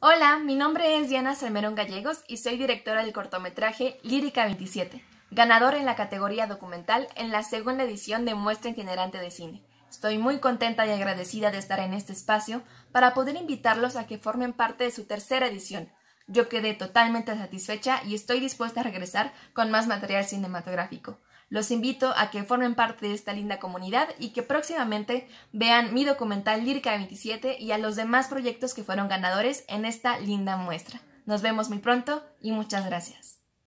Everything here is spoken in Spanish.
Hola, mi nombre es Diana Salmerón Gallegos y soy directora del cortometraje Lírica 27, ganador en la categoría documental en la segunda edición de Muestra Generante de Cine. Estoy muy contenta y agradecida de estar en este espacio para poder invitarlos a que formen parte de su tercera edición, yo quedé totalmente satisfecha y estoy dispuesta a regresar con más material cinematográfico. Los invito a que formen parte de esta linda comunidad y que próximamente vean mi documental Lírica 27 y a los demás proyectos que fueron ganadores en esta linda muestra. Nos vemos muy pronto y muchas gracias.